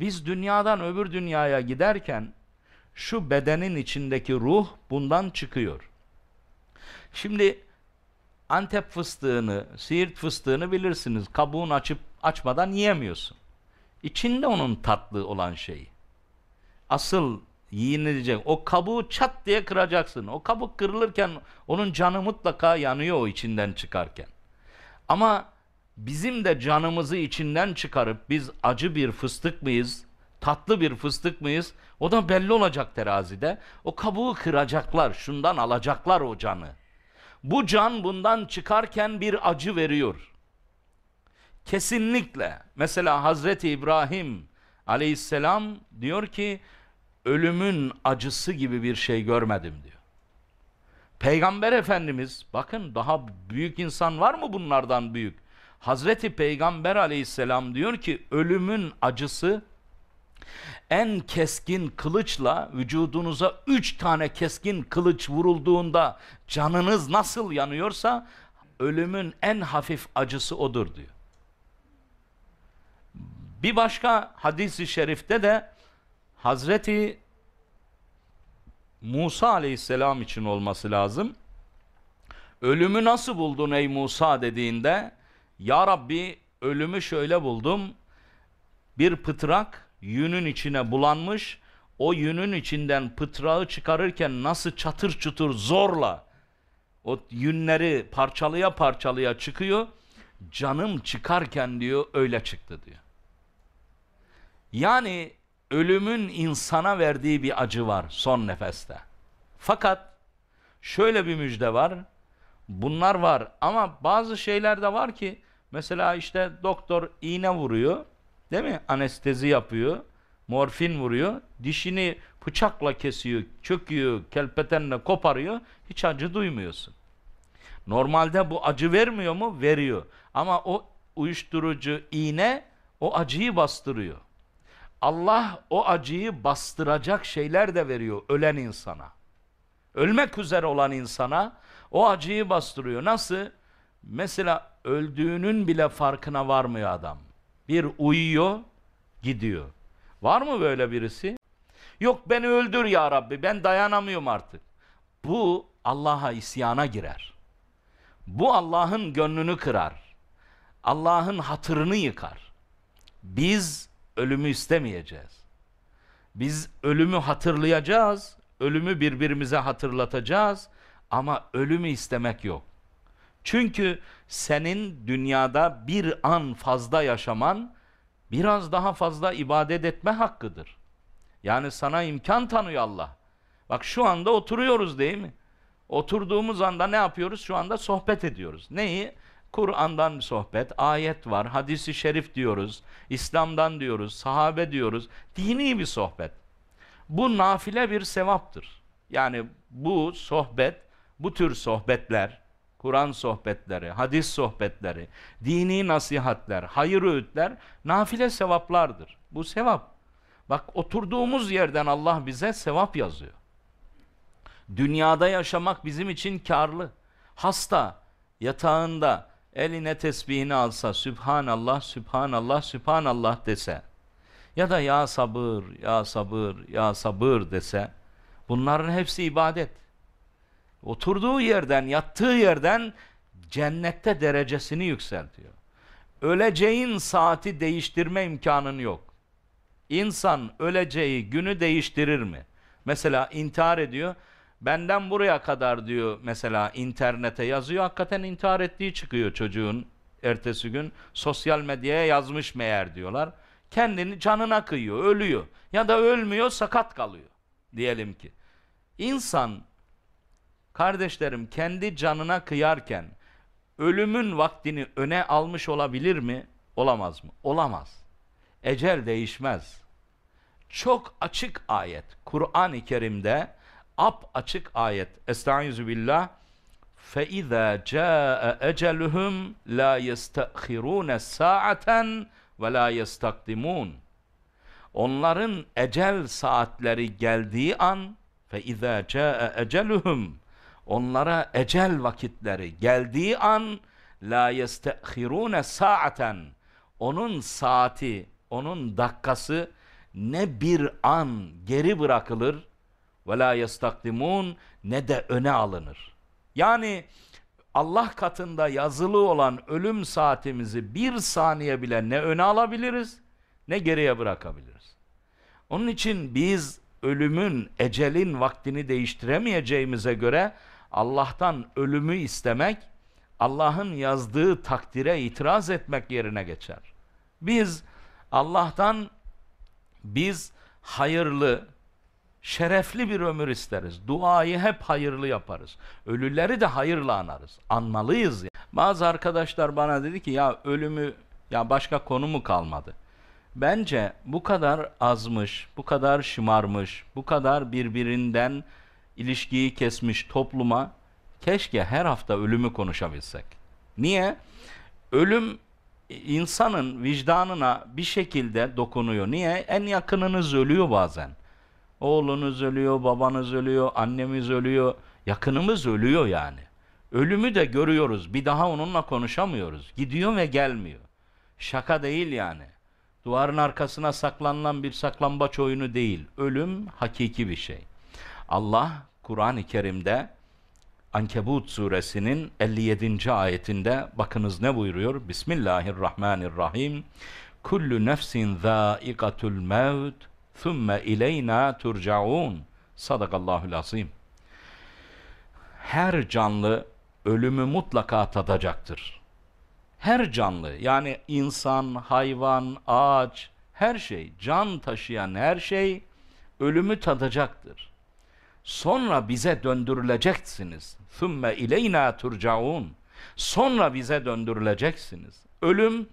Biz dünyadan öbür dünyaya giderken şu bedenin içindeki ruh bundan çıkıyor. Şimdi Antep fıstığını, Siirt fıstığını bilirsiniz. Kabuğunu açıp açmadan yiyemiyorsun. İçinde onun tatlı olan şeyi. Asıl yiyinilecek. O kabuğu çat diye kıracaksın. O kabuk kırılırken onun canı mutlaka yanıyor o içinden çıkarken. Ama bizim de canımızı içinden çıkarıp biz acı bir fıstık mıyız, tatlı bir fıstık mıyız? O da belli olacak terazide. O kabuğu kıracaklar, şundan alacaklar o canı. Bu can bundan çıkarken bir acı veriyor. Kesinlikle. Mesela Hazreti İbrahim aleyhisselam diyor ki ölümün acısı gibi bir şey görmedim diyor. Peygamber Efendimiz bakın daha büyük insan var mı bunlardan büyük? Hazreti Peygamber aleyhisselam diyor ki ölümün acısı en keskin kılıçla vücudunuza üç tane keskin kılıç vurulduğunda canınız nasıl yanıyorsa ölümün en hafif acısı odur diyor. Bir başka hadisi şerifte de Hazreti Musa aleyhisselam için olması lazım. Ölümü nasıl buldun ey Musa dediğinde ya Rabbi ölümü şöyle buldum. Bir pıtrak yünün içine bulanmış. O yünün içinden pıtrağı çıkarırken nasıl çatır çutur zorla o yünleri parçalaya parçalaya çıkıyor. Canım çıkarken diyor öyle çıktı diyor. Yani ölümün insana verdiği bir acı var son nefeste. Fakat şöyle bir müjde var. Bunlar var ama bazı şeyler de var ki Mesela işte doktor iğne vuruyor. Değil mi? Anestezi yapıyor. Morfin vuruyor. Dişini bıçakla kesiyor, çöküyor, kelpetenle koparıyor. Hiç acı duymuyorsun. Normalde bu acı vermiyor mu? Veriyor. Ama o uyuşturucu iğne o acıyı bastırıyor. Allah o acıyı bastıracak şeyler de veriyor ölen insana. Ölmek üzere olan insana o acıyı bastırıyor. Nasıl? Mesela öldüğünün bile farkına varmıyor adam. Bir uyuyor, gidiyor. Var mı böyle birisi? Yok beni öldür ya Rabbi ben dayanamıyorum artık. Bu Allah'a isyana girer. Bu Allah'ın gönlünü kırar. Allah'ın hatırını yıkar. Biz ölümü istemeyeceğiz. Biz ölümü hatırlayacağız, ölümü birbirimize hatırlatacağız ama ölümü istemek yok. Çünkü senin dünyada bir an fazla yaşaman biraz daha fazla ibadet etme hakkıdır. Yani sana imkan tanıyor Allah. Bak şu anda oturuyoruz değil mi? Oturduğumuz anda ne yapıyoruz? Şu anda sohbet ediyoruz. Neyi? Kur'an'dan sohbet, ayet var, hadisi şerif diyoruz, İslam'dan diyoruz, sahabe diyoruz. Dini bir sohbet. Bu nafile bir sevaptır. Yani bu sohbet, bu tür sohbetler Kur'an sohbetleri, hadis sohbetleri, dini nasihatler, hayır öğütler nafile sevaplardır. Bu sevap. Bak oturduğumuz yerden Allah bize sevap yazıyor. Dünyada yaşamak bizim için karlı. Hasta yatağında eline tesbihini alsa Sübhanallah, Sübhanallah, Sübhanallah dese ya da ya sabır, ya sabır, ya sabır dese bunların hepsi ibadet. Oturduğu yerden, yattığı yerden cennette derecesini yükseltiyor. Öleceğin saati değiştirme imkanın yok. İnsan öleceği günü değiştirir mi? Mesela intihar ediyor. Benden buraya kadar diyor mesela internete yazıyor. Hakikaten intihar ettiği çıkıyor çocuğun ertesi gün. Sosyal medyaya yazmış meğer diyorlar. Kendini canına kıyıyor, ölüyor. Ya da ölmüyor, sakat kalıyor diyelim ki. İnsan Kardeşlerim kendi canına kıyarken ölümün vaktini öne almış olabilir mi? Olamaz mı? Olamaz. Ecel değişmez. Çok açık ayet. Kur'an-ı Kerim'de ap açık ayet. Estaizu billah. فَاِذَا جَاءَ اَجَلُهُمْ لَا يَسْتَأْخِرُونَ سَاعَةً وَلَا يَسْتَقْدِمُونَ Onların ecel saatleri geldiği an فَاِذَا جَاءَ eceluhum Onlara ecel vakitleri geldiği an la yestehirune saaten onun saati, onun dakikası ne bir an geri bırakılır ve la yestakdimun ne de öne alınır. Yani Allah katında yazılı olan ölüm saatimizi bir saniye bile ne öne alabiliriz ne geriye bırakabiliriz. Onun için biz ölümün, ecelin vaktini değiştiremeyeceğimize göre Allah'tan ölümü istemek, Allah'ın yazdığı takdire itiraz etmek yerine geçer. Biz Allah'tan biz hayırlı, şerefli bir ömür isteriz. Duayı hep hayırlı yaparız. Ölüleri de hayırla anarız. Anmalıyız. Yani. Bazı arkadaşlar bana dedi ki ya ölümü ya başka konu mu kalmadı? Bence bu kadar azmış, bu kadar şımarmış, bu kadar birbirinden ilişkiyi kesmiş topluma keşke her hafta ölümü konuşabilsek. Niye? Ölüm e, insanın vicdanına bir şekilde dokunuyor. Niye? En yakınınız ölüyor bazen. Oğlunuz ölüyor, babanız ölüyor, annemiz ölüyor, yakınımız ölüyor yani. Ölümü de görüyoruz. Bir daha onunla konuşamıyoruz. Gidiyor ve gelmiyor. Şaka değil yani. Duvarın arkasına saklanılan bir saklambaç oyunu değil. Ölüm hakiki bir şey. Allah Kur'an-ı Kerim'de Ankebut suresinin 57. ayetinde bakınız ne buyuruyor? Bismillahirrahmanirrahim. Kullu nefsin zâikatul mevt thumme ileyna turcaun. Sadakallahul azim. Her canlı ölümü mutlaka tadacaktır. Her canlı yani insan, hayvan, ağaç, her şey, can taşıyan her şey ölümü tadacaktır. Sonra bize döndürüleceksiniz. Thumma ileyna turcaun. Sonra bize döndürüleceksiniz. Ölüm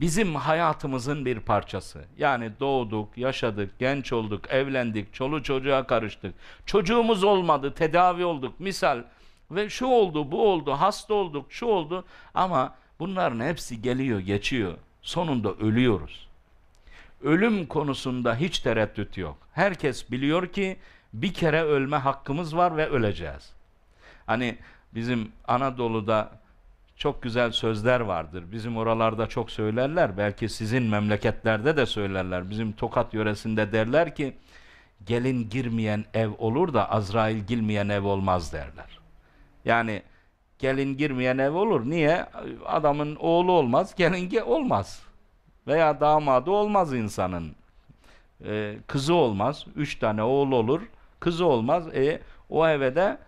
bizim hayatımızın bir parçası. Yani doğduk, yaşadık, genç olduk, evlendik, çolu çocuğa karıştık. Çocuğumuz olmadı, tedavi olduk. Misal ve şu oldu, bu oldu, hasta olduk, şu oldu ama bunların hepsi geliyor, geçiyor. Sonunda ölüyoruz. Ölüm konusunda hiç tereddüt yok. Herkes biliyor ki bir kere ölme hakkımız var ve öleceğiz. Hani bizim Anadolu'da çok güzel sözler vardır. Bizim oralarda çok söylerler. Belki sizin memleketlerde de söylerler. Bizim Tokat yöresinde derler ki gelin girmeyen ev olur da Azrail girmeyen ev olmaz derler. Yani gelin girmeyen ev olur. Niye? Adamın oğlu olmaz, gelinge olmaz. Veya damadı olmaz insanın. Ee, kızı olmaz. Üç tane oğlu olur kızı olmaz. E o eve de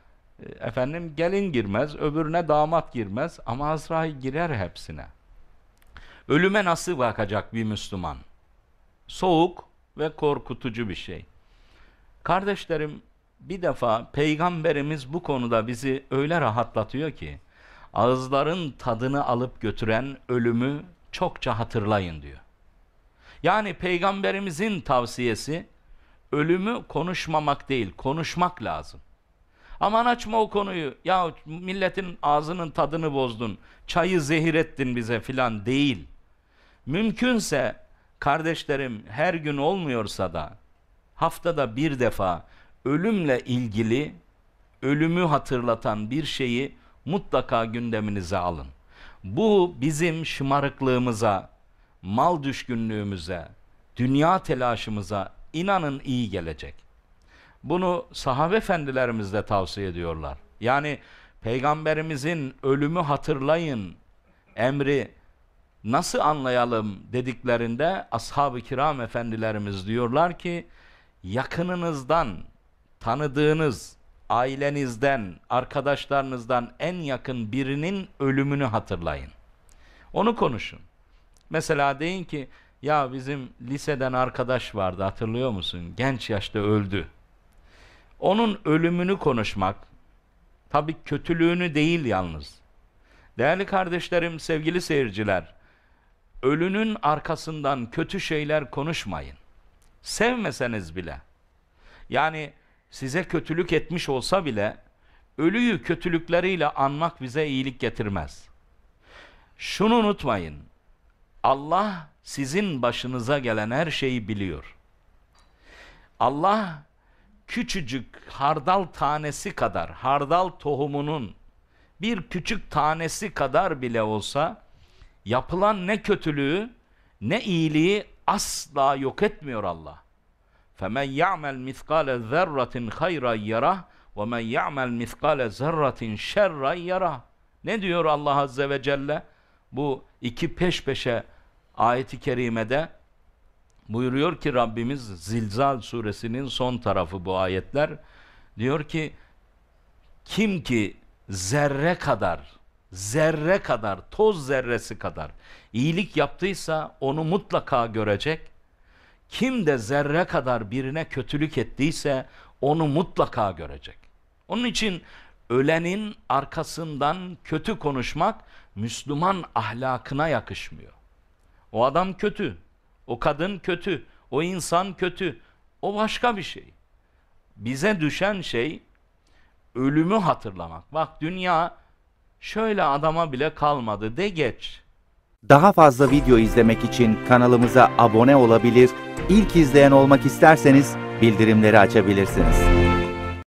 e, efendim gelin girmez, öbürüne damat girmez ama Azrail girer hepsine. Ölüme nasıl bakacak bir Müslüman? Soğuk ve korkutucu bir şey. Kardeşlerim bir defa peygamberimiz bu konuda bizi öyle rahatlatıyor ki ağızların tadını alıp götüren ölümü çokça hatırlayın diyor. Yani peygamberimizin tavsiyesi ölümü konuşmamak değil, konuşmak lazım. Aman açma o konuyu. Ya milletin ağzının tadını bozdun. Çayı zehir ettin bize filan değil. Mümkünse kardeşlerim her gün olmuyorsa da haftada bir defa ölümle ilgili ölümü hatırlatan bir şeyi mutlaka gündeminize alın. Bu bizim şımarıklığımıza, mal düşkünlüğümüze, dünya telaşımıza inanın iyi gelecek. Bunu sahabe efendilerimiz de tavsiye ediyorlar. Yani peygamberimizin ölümü hatırlayın emri nasıl anlayalım dediklerinde ashab-ı kiram efendilerimiz diyorlar ki yakınınızdan, tanıdığınız, ailenizden, arkadaşlarınızdan en yakın birinin ölümünü hatırlayın. Onu konuşun. Mesela deyin ki ya bizim liseden arkadaş vardı hatırlıyor musun? Genç yaşta öldü. Onun ölümünü konuşmak tabii kötülüğünü değil yalnız. Değerli kardeşlerim, sevgili seyirciler, ölünün arkasından kötü şeyler konuşmayın. Sevmeseniz bile. Yani size kötülük etmiş olsa bile ölüyü kötülükleriyle anmak bize iyilik getirmez. Şunu unutmayın. Allah sizin başınıza gelen her şeyi biliyor. Allah küçücük hardal tanesi kadar, hardal tohumunun bir küçük tanesi kadar bile olsa yapılan ne kötülüğü ne iyiliği asla yok etmiyor Allah. فَمَنْ يَعْمَلْ مِثْقَالَ ذَرَّةٍ خَيْرًا يَرَهُ وَمَنْ يَعْمَلْ مِثْقَالَ ذَرَّةٍ شَرًّا يَرَهُ Ne diyor Allah Azze ve Celle? Bu iki peş peşe ayeti kerimede buyuruyor ki Rabbimiz Zilzal suresinin son tarafı bu ayetler. Diyor ki kim ki zerre kadar zerre kadar toz zerresi kadar iyilik yaptıysa onu mutlaka görecek. Kim de zerre kadar birine kötülük ettiyse onu mutlaka görecek. Onun için ölenin arkasından kötü konuşmak Müslüman ahlakına yakışmıyor. O adam kötü. O kadın kötü. O insan kötü. O başka bir şey. Bize düşen şey ölümü hatırlamak. Bak dünya şöyle adama bile kalmadı de geç. Daha fazla video izlemek için kanalımıza abone olabilir, ilk izleyen olmak isterseniz bildirimleri açabilirsiniz.